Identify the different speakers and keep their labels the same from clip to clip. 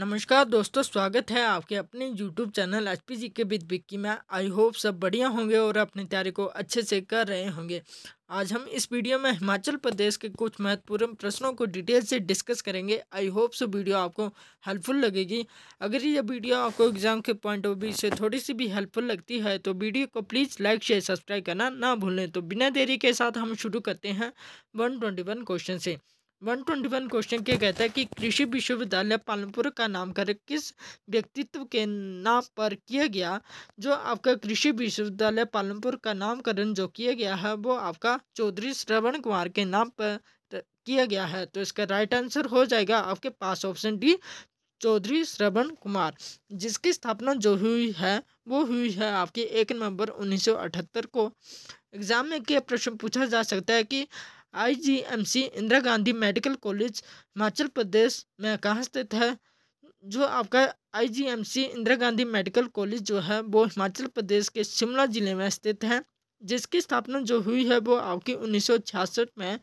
Speaker 1: नमस्कार दोस्तों स्वागत है आपके अपने YouTube channel H P G K with Bikki में आई होप सब बढ़िया होंगे और अपनी तैयारी को अच्छे से कर रहे होंगे आज हम इस वीडियो में हिमाचल प्रदेश के कुछ महत्वपूर्ण प्रश्नों को डिटेल से डिस्कस करेंगे आई होप सो वीडियो आपको हेल्पफुल लगेगी अगर ये वीडियो आपको एग्जाम के पॉइंट ऑफ व्यू से थोड़ी सी भी हेल्पफुल लगती है तो वीडियो को प्लीज़ लाइक शेयर सब्सक्राइब करना ना भूलें तो बिना देरी के साथ हम शुरू करते हैं वन ट्वेंटी वन क्वेश्चन से वन ट्वेंटी वन क्वेश्चन क्या कहता है कि कृषि विश्वविद्यालय पालनपुर का नामकरण किस व्यक्तित्व के नाम पर किया गया जो आपका कृषि विश्वविद्यालय पालनपुर का नामकरण जो किया गया है वो आपका चौधरी श्रवण कुमार के नाम पर किया गया है तो इसका राइट आंसर हो जाएगा आपके पास ऑप्शन डी चौधरी श्रवण कुमार जिसकी स्थापना जो हुई है वो हुई है आपकी एक नवंबर उन्नीस को एग्जाम में क्या प्रश्न पूछा जा सकता है कि IGMC Indira Gandhi medical college Himachal Pradesh में कहाँ स्थित है जो आपका IGMC Indira Gandhi medical college जो है वो हिमाचल प्रदेश के शिमला ज़िले में स्थित है जिसकी स्थापना जो हुई है वो आपकी उन्नीस में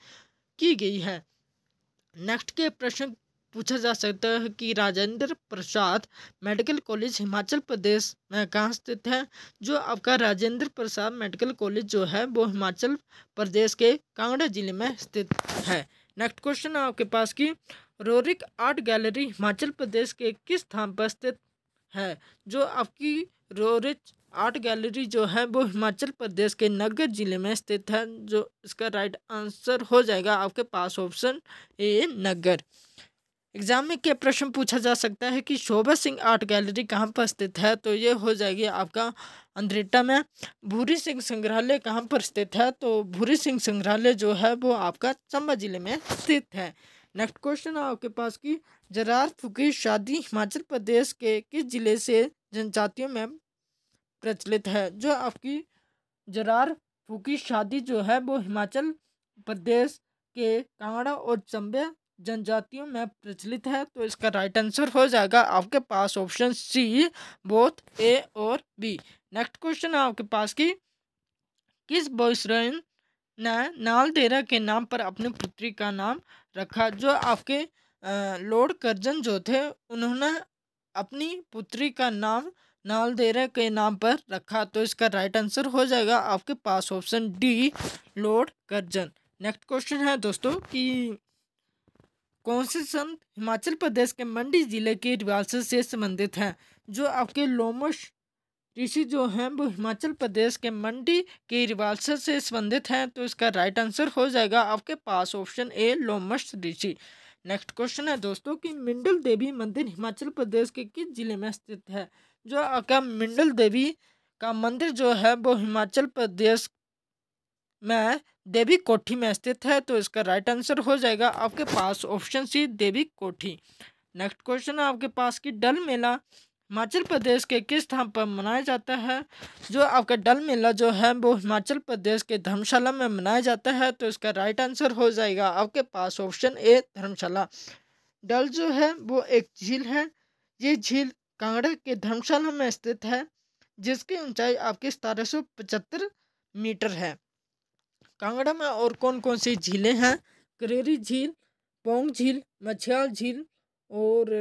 Speaker 1: की गई है नेक्स्ट के प्रश्न पूछा जा सकता है कि राजेंद्र प्रसाद मेडिकल कॉलेज हिमाचल प्रदेश में कहाँ स्थित है जो आपका राजेंद्र प्रसाद मेडिकल कॉलेज जो है वो हिमाचल प्रदेश के कांगड़ा जिले में स्थित है नेक्स्ट क्वेश्चन है आपके पास की Roerich art gallery Himachal Pradesh के किस स्थान पर स्थित है जो आपकी रोरिक आर्ट गैलरी जो है वो हिमाचल प्रदेश के नगर जिले में स्थित है जो इसका राइट आंसर हो जाएगा आपके पास ऑप्शन ए नगर एग्ज़ाम में क्या प्रश्न पूछा जा सकता है कि शोभा सिंह आर्ट गैलरी कहाँ पर स्थित है तो ये हो जाएगी आपका अंद्रेटा में भूरी सिंह संग्रहालय कहाँ पर स्थित है तो भूरी सिंह संग्रहालय जो है वो आपका चंबा जिले में स्थित है नेक्स्ट क्वेश्चन आपके पास की जरार फुकी शादी हिमाचल प्रदेश के किस जिले से जनजातियों में प्रचलित है जो आपकी जरार फूकी शादी जो है वो हिमाचल प्रदेश के कांगड़ा और चंबे जनजातियों में प्रचलित है तो इसका राइट आंसर हो जाएगा आपके पास ऑप्शन सी बोथ ए और बी नेक्स्ट क्वेश्चन है आपके पास कि किस बॉयस्ट्रेन ने नाल देरा के नाम पर अपनी पुत्री का नाम रखा जो आपके लॉर्ड कर्जन जो थे उन्होंने अपनी पुत्री का नाम नाल देरा के नाम पर रखा तो इसका राइट आंसर हो जाएगा आपके पास option D Lord Curzon next question है दोस्तों कि कौन से संत हिमाचल प्रदेश के मंडी ज़िले के विरासत से संबंधित हैं जो आपके लोमश ऋषि जो हैं वो हिमाचल प्रदेश के मंडी के रिवालसत से संबंधित हैं तो इसका राइट आंसर हो जाएगा आपके पास option A Lomash Rishi next question है दोस्तों कि मिंडल देवी मंदिर हिमाचल प्रदेश के किस जिले में स्थित है जो आपका मिंडल देवी का मंदिर जो है वो हिमाचल प्रदेश मैं देवी कोठी में स्थित है तो इसका राइट आंसर हो जाएगा आपके पास ऑप्शन सी देवी कोठी नेक्स्ट क्वेश्चन है आपके पास की डल मेला हिमाचल प्रदेश के किस स्थान पर मनाया जाता है जो आपका डल मेला जो है वो हिमाचल प्रदेश के धर्मशाला में मनाया जाता है तो इसका राइट आंसर हो जाएगा आपके पास ऑप्शन ए धर्मशाला डल जो है वो एक झील है ये झील कांगड़ा के धर्मशाला में स्थित है जिसकी ऊंचाई आपकी सतारह मीटर है कांगड़ा में और कौन कौन सी झीलें हैं करेरी झील पोंग झील मछियाल झील और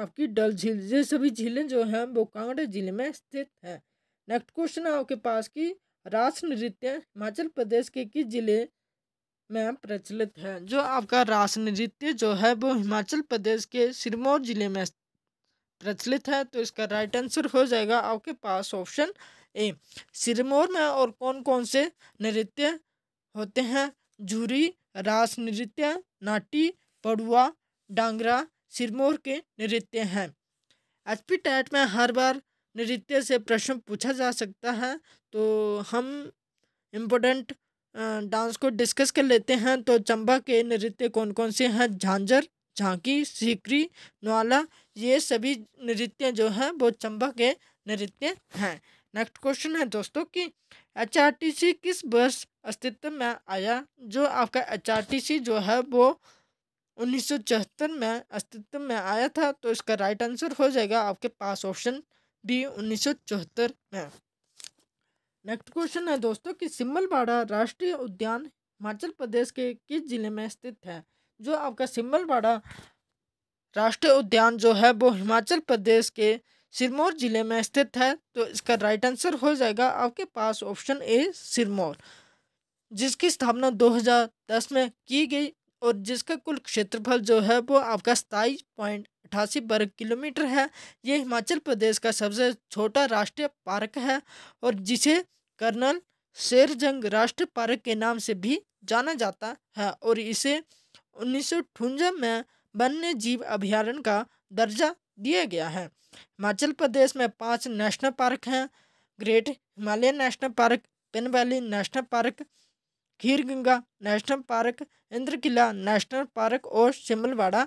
Speaker 1: आपकी डल झील ये सभी झीलें जो हैं वो कांगड़ा जिले में स्थित हैं नेक्स्ट क्वेश्चन है आपके पास की रास नृत्य हिमाचल प्रदेश के किस जिले में प्रचलित है जो आपका रास नृत्य जो है वो हिमाचल प्रदेश के सिरमौर जिले में प्रचलित है तो इसका राइट आंसर हो जाएगा आपके पास ऑप्शन ए सिरमौर में और कौन कौन से नृत्य होते हैं झूरी रास नृत्य नाटी पड़ुआ डांगरा सिरमौर के नृत्य हैं एच पी टैट में हर बार नृत्य से प्रश्न पूछा जा सकता है तो हम इम्पोर्टेंट डांस को डिस्कस कर लेते हैं तो चंबा के नृत्य कौन कौन से हैं झांझर झांकी सीकरी नवाला ये सभी नृत्य जो हैं वो चंबा के नृत्य हैं नेक्स्ट क्वेश्चन है दोस्तों कि एच किस वर्ष अस्तित्व में आया जो आपका एचआरटीसी जो है वो उन्नीस में अस्तित्व में आया था तो इसका राइट आंसर हो जाएगा आपके पास ऑप्शन डी उन्नीस में नेक्स्ट क्वेश्चन है दोस्तों कि सिम्बलवाड़ा राष्ट्रीय उद्यान हिमाचल प्रदेश के किस जिले में स्थित है जो आपका सिम्बलवाड़ा राष्ट्रीय उद्यान जो है वो हिमाचल प्रदेश के सिरमौर ज़िले में स्थित है तो इसका राइट आंसर हो जाएगा आपके पास ऑप्शन ए सिरमौर जिसकी स्थापना 2010 में की गई और जिसका कुल क्षेत्रफल जो है वो आपका सताईस पॉइंट अठासी वर्ग किलोमीटर है ये हिमाचल प्रदेश का सबसे छोटा राष्ट्रीय पार्क है और जिसे कर्नल शेरजंग राष्ट्रीय पार्क के नाम से भी जाना जाता है और इसे उन्नीस में वन्य जीव अभ्यारण्य का दर्जा दिया गया है हिमाचल प्रदेश में पांच नेशनल पार्क हैं great Himalayan national park Pin valley national park Khir Ganga national park Inder Killa national park और Simalwara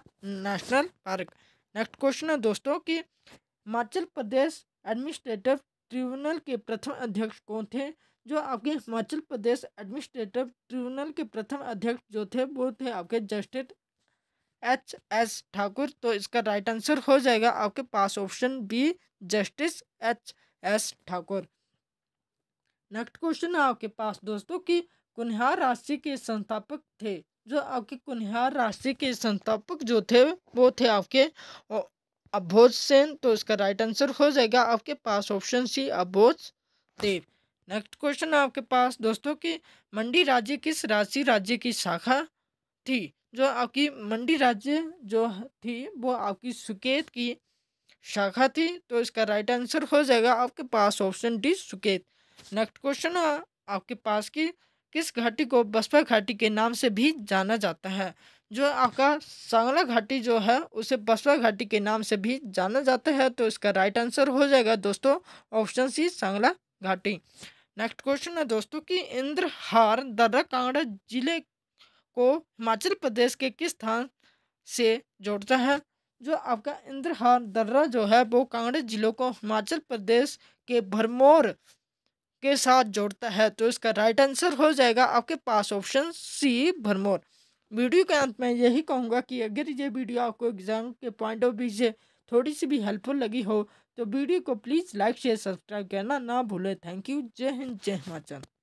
Speaker 1: national park next question है दोस्तों कि हिमाचल प्रदेश एडमिनिस्ट्रेटिव ट्रिब्यूनल के प्रथम अध्यक्ष कौन थे जो आपके हिमाचल प्रदेश एडमिनिस्ट्रेटिव ट्रिब्यूनल के प्रथम अध्यक्ष जो थे वो थे आपके जस्टिस एच एस ठाकुर तो इसका राइट आंसर हो जाएगा आपके पास option B justice H S Thakur next question है आपके पास दोस्तों कि कुनिहार राशि के संस्थापक थे जो आपके कुनिहार राशि के संस्थापक जो थे वो थे आपके अभोज सेन तो इसका राइट आंसर हो जाएगा आपके पास option C Abhoj Dev next question है आपके पास दोस्तों कि मंडी राज्य किस राशि राज्य की शाखा थी जो आपकी मंडी राज्य जो थी वो आपकी सुकेत की शाखा थी तो इसका राइट आंसर हो जाएगा आपके पास option D Suket next question आपके पास की किस घाटी को बसपा घाटी के नाम से भी जाना जाता है जो आपका सांगला घाटी जो है उसे बसपा घाटी के नाम से भी जाना जाता है तो इसका राइट आंसर हो जाएगा दोस्तों ऑप्शन सी सांगला घाटी नेक्स्ट क्वेश्चन है दोस्तों कि इंद्रहार दर्रा कांगड़ा जिले को हिमाचल प्रदेश के किस स्थान से जोड़ता है जो आपका इंद्रहार दर्रा जो है वो कांगड़ा जिलों को हिमाचल प्रदेश के भरमौर के साथ जोड़ता है तो इसका राइट आंसर हो जाएगा आपके पास ऑप्शन सी भरमौर वीडियो के अंत में यही कहूँगा कि अगर ये वीडियो आपको एग्ज़ाम के पॉइंट ऑफ व्यू से थोड़ी सी भी हेल्पफुल लगी हो तो वीडियो को प्लीज़ लाइक शेयर सब्सक्राइब करना ना भूलें थैंक यू जय हिंद जय हिमाचल